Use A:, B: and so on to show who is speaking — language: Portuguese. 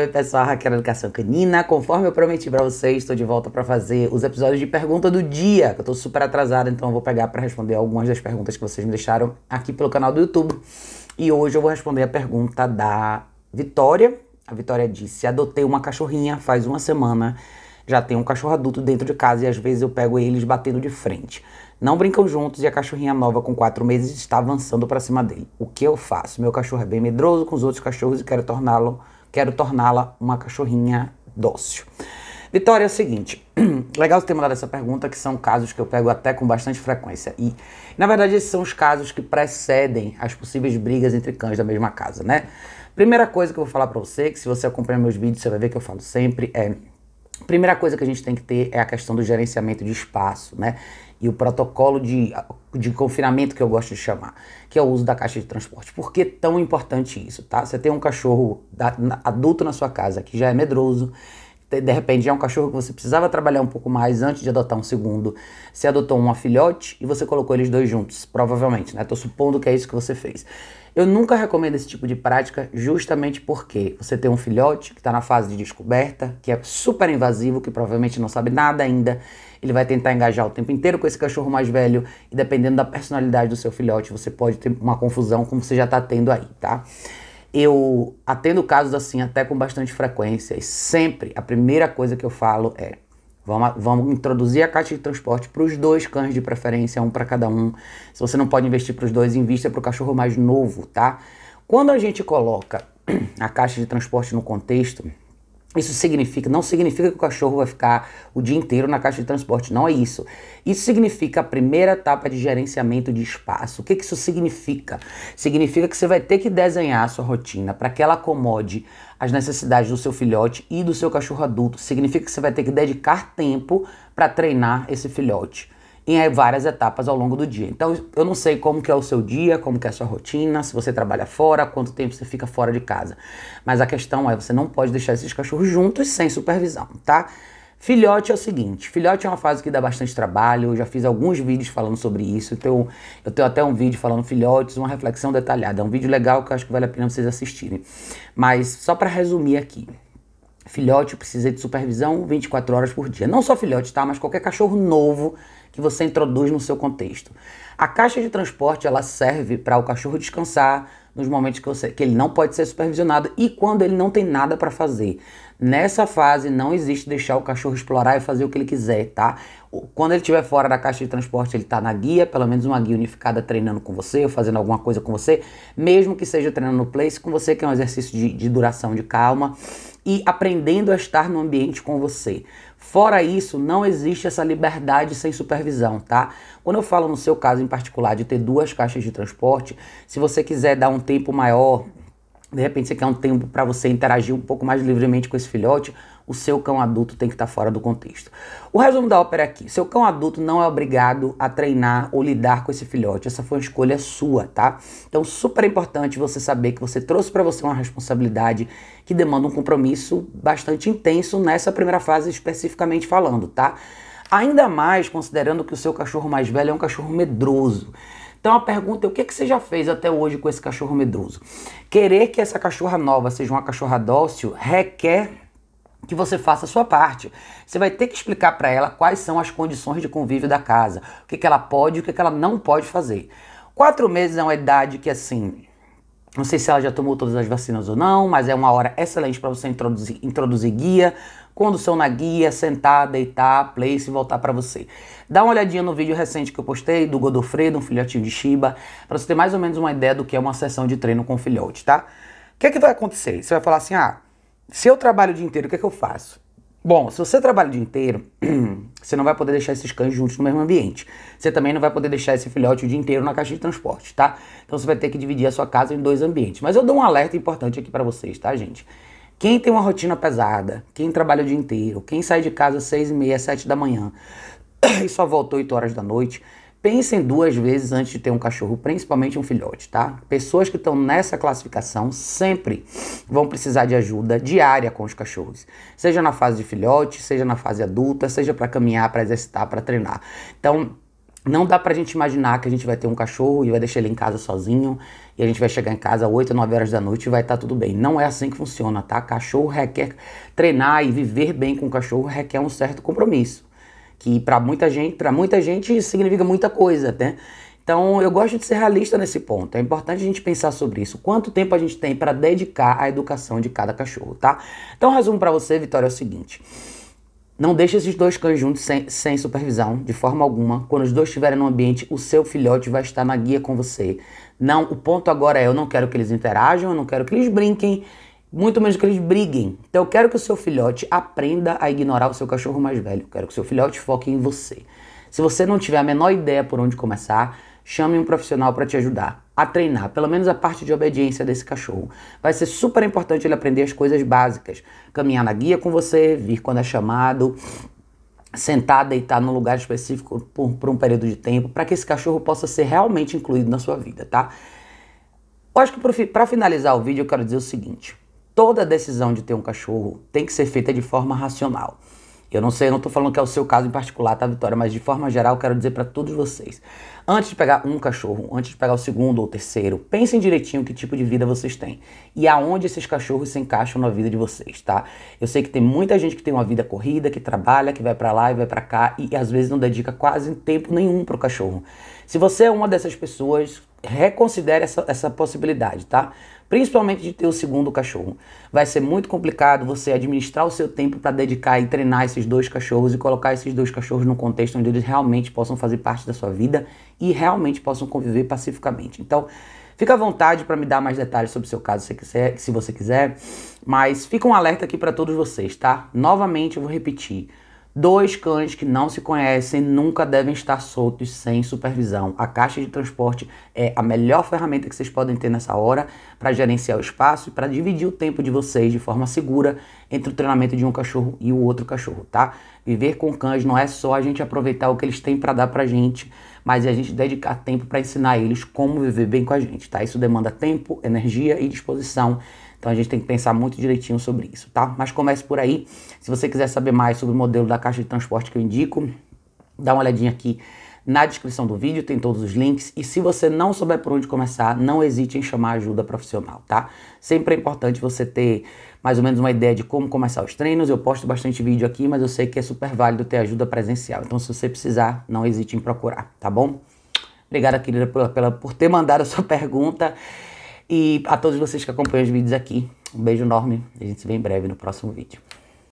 A: Oi, pessoal, Raquel Educação Canina. Conforme eu prometi para vocês, estou de volta para fazer os episódios de pergunta do dia, que eu tô super atrasada, então eu vou pegar para responder algumas das perguntas que vocês me deixaram aqui pelo canal do YouTube. E hoje eu vou responder a pergunta da Vitória. A Vitória disse: "Adotei uma cachorrinha faz uma semana. Já tem um cachorro adulto dentro de casa e às vezes eu pego eles batendo de frente. Não brincam juntos e a cachorrinha nova com 4 meses está avançando para cima dele. O que eu faço? Meu cachorro é bem medroso com os outros cachorros e quero torná-lo Quero torná-la uma cachorrinha dócil. Vitória, é o seguinte, legal você ter mandado essa pergunta, que são casos que eu pego até com bastante frequência. E, na verdade, esses são os casos que precedem as possíveis brigas entre cães da mesma casa, né? Primeira coisa que eu vou falar pra você, que se você acompanha meus vídeos, você vai ver que eu falo sempre, é Primeira coisa que a gente tem que ter é a questão do gerenciamento de espaço, né? e o protocolo de, de confinamento que eu gosto de chamar, que é o uso da caixa de transporte. Por que tão importante isso, tá? Você tem um cachorro adulto na sua casa que já é medroso, de repente é um cachorro que você precisava trabalhar um pouco mais antes de adotar um segundo. Você adotou um filhote e você colocou eles dois juntos, provavelmente, né? Tô supondo que é isso que você fez. Eu nunca recomendo esse tipo de prática justamente porque você tem um filhote que está na fase de descoberta, que é super invasivo, que provavelmente não sabe nada ainda, ele vai tentar engajar o tempo inteiro com esse cachorro mais velho e dependendo da personalidade do seu filhote, você pode ter uma confusão como você já está tendo aí, tá? Eu atendo casos assim até com bastante frequência e sempre a primeira coisa que eu falo é Vamos, vamos, introduzir a caixa de transporte para os dois cães de preferência, um para cada um. Se você não pode investir para os dois, invista para o cachorro mais novo, tá? Quando a gente coloca a caixa de transporte no contexto, isso significa, não significa que o cachorro vai ficar o dia inteiro na caixa de transporte, não é isso. Isso significa a primeira etapa de gerenciamento de espaço. O que, que isso significa? Significa que você vai ter que desenhar a sua rotina para que ela acomode as necessidades do seu filhote e do seu cachorro adulto. Significa que você vai ter que dedicar tempo para treinar esse filhote em várias etapas ao longo do dia. Então, eu não sei como que é o seu dia, como que é a sua rotina, se você trabalha fora, quanto tempo você fica fora de casa. Mas a questão é, você não pode deixar esses cachorros juntos sem supervisão, tá? Filhote é o seguinte, filhote é uma fase que dá bastante trabalho, eu já fiz alguns vídeos falando sobre isso, então eu tenho até um vídeo falando filhotes, uma reflexão detalhada, é um vídeo legal que eu acho que vale a pena vocês assistirem. Mas só para resumir aqui, Filhote precisa de supervisão 24 horas por dia. Não só filhote, tá? Mas qualquer cachorro novo que você introduz no seu contexto. A caixa de transporte ela serve para o cachorro descansar nos momentos que, você, que ele não pode ser supervisionado e quando ele não tem nada para fazer. Nessa fase não existe deixar o cachorro explorar e fazer o que ele quiser, tá? Quando ele estiver fora da caixa de transporte, ele está na guia, pelo menos uma guia unificada treinando com você, ou fazendo alguma coisa com você, mesmo que seja treinando no place com você, que é um exercício de, de duração de calma e aprendendo a estar no ambiente com você. Fora isso, não existe essa liberdade sem supervisão, tá? Quando eu falo no seu caso em particular de ter duas caixas de transporte, se você quiser dar um tempo maior, de repente você quer um tempo para você interagir um pouco mais livremente com esse filhote, o seu cão adulto tem que estar tá fora do contexto. O resumo da ópera é aqui: seu cão adulto não é obrigado a treinar ou lidar com esse filhote. Essa foi uma escolha sua, tá? Então, super importante você saber que você trouxe para você uma responsabilidade que demanda um compromisso bastante intenso nessa primeira fase, especificamente falando, tá? Ainda mais considerando que o seu cachorro mais velho é um cachorro medroso. Então a pergunta é o que, é que você já fez até hoje com esse cachorro medroso? Querer que essa cachorra nova seja uma cachorra dócil requer que você faça a sua parte. Você vai ter que explicar para ela quais são as condições de convívio da casa, o que, que ela pode e o que, que ela não pode fazer. Quatro meses é uma idade que, assim, não sei se ela já tomou todas as vacinas ou não, mas é uma hora excelente para você introduzir, introduzir guia, condução na guia, sentar, deitar, place e voltar para você. Dá uma olhadinha no vídeo recente que eu postei do Godofredo, um filhotinho de Shiba, para você ter mais ou menos uma ideia do que é uma sessão de treino com filhote, tá? O que é que vai acontecer? Você vai falar assim: "Ah, se eu trabalho o dia inteiro, o que é que eu faço? Bom, se você trabalha o dia inteiro, você não vai poder deixar esses cães juntos no mesmo ambiente. Você também não vai poder deixar esse filhote o dia inteiro na caixa de transporte, tá? Então você vai ter que dividir a sua casa em dois ambientes. Mas eu dou um alerta importante aqui para vocês, tá, gente? Quem tem uma rotina pesada, quem trabalha o dia inteiro, quem sai de casa às seis e meia, sete da manhã e só volta oito horas da noite, Pensem duas vezes antes de ter um cachorro, principalmente um filhote, tá? Pessoas que estão nessa classificação sempre vão precisar de ajuda diária com os cachorros, seja na fase de filhote, seja na fase adulta, seja para caminhar, para exercitar, para treinar. Então, não dá pra gente imaginar que a gente vai ter um cachorro e vai deixar ele em casa sozinho e a gente vai chegar em casa às 8, 9 horas da noite e vai estar tá tudo bem. Não é assim que funciona, tá? Cachorro requer treinar e viver bem com o cachorro requer um certo compromisso que para muita gente, para muita gente significa muita coisa, né? Então, eu gosto de ser realista nesse ponto. É importante a gente pensar sobre isso. Quanto tempo a gente tem para dedicar à educação de cada cachorro, tá? Então, resumo para você, Vitória, é o seguinte: não deixe esses dois cães juntos sem, sem supervisão, de forma alguma. Quando os dois estiverem no ambiente, o seu filhote vai estar na guia com você. Não, o ponto agora é: eu não quero que eles interajam, eu não quero que eles brinquem, muito menos que eles briguem. Então eu quero que o seu filhote aprenda a ignorar o seu cachorro mais velho. Eu quero que o seu filhote foque em você. Se você não tiver a menor ideia por onde começar, chame um profissional para te ajudar a treinar, pelo menos a parte de obediência desse cachorro. Vai ser super importante ele aprender as coisas básicas: caminhar na guia com você, vir quando é chamado, sentar, deitar num lugar específico por, por um período de tempo, para que esse cachorro possa ser realmente incluído na sua vida, tá? Eu acho que para finalizar o vídeo, eu quero dizer o seguinte toda decisão de ter um cachorro tem que ser feita de forma racional. Eu não sei, eu não estou falando que é o seu caso em particular, tá, Vitória? Mas de forma geral, quero dizer para todos vocês: Antes de pegar um cachorro, antes de pegar o segundo ou o terceiro, pensem direitinho que tipo de vida vocês têm e aonde esses cachorros se encaixam na vida de vocês, tá? Eu sei que tem muita gente que tem uma vida corrida, que trabalha, que vai para lá e vai para cá e às vezes não dedica quase tempo nenhum pro cachorro. Se você é uma dessas pessoas, reconsidere essa, essa possibilidade, tá? Principalmente de ter o segundo cachorro. Vai ser muito complicado você administrar o seu tempo para dedicar e treinar esses dois cachorros e colocar esses dois cachorros num contexto onde eles realmente possam fazer parte da sua vida e realmente possam conviver pacificamente. Então, fica à vontade para me dar mais detalhes sobre o seu caso se, quiser, se você quiser, mas fica um alerta aqui para todos vocês, tá? Novamente eu vou repetir. Dois cães que não se conhecem nunca devem estar soltos sem supervisão. A caixa de transporte é a melhor ferramenta que vocês podem ter nessa hora para gerenciar o espaço e para dividir o tempo de vocês de forma segura entre o treinamento de um cachorro e o outro cachorro, tá? Viver com cães não é só a gente aproveitar o que eles têm para dar para gente, mas é a gente dedicar tempo para ensinar eles como viver bem com a gente, tá? Isso demanda tempo, energia e disposição então a gente tem que pensar muito direitinho sobre isso, tá? Mas comece por aí. Se você quiser saber mais sobre o modelo da caixa de transporte que eu indico, dá uma olhadinha aqui na descrição do vídeo, tem todos os links. E se você não souber por onde começar, não hesite em chamar ajuda profissional, tá? Sempre é importante você ter mais ou menos uma ideia de como começar os treinos. Eu posto bastante vídeo aqui, mas eu sei que é super válido ter ajuda presencial. Então, se você precisar, não hesite em procurar, tá bom? Obrigado, querida, por, pela, por ter mandado a sua pergunta. E a todos vocês que acompanham os vídeos aqui, um beijo enorme. A gente se vê em breve no próximo vídeo.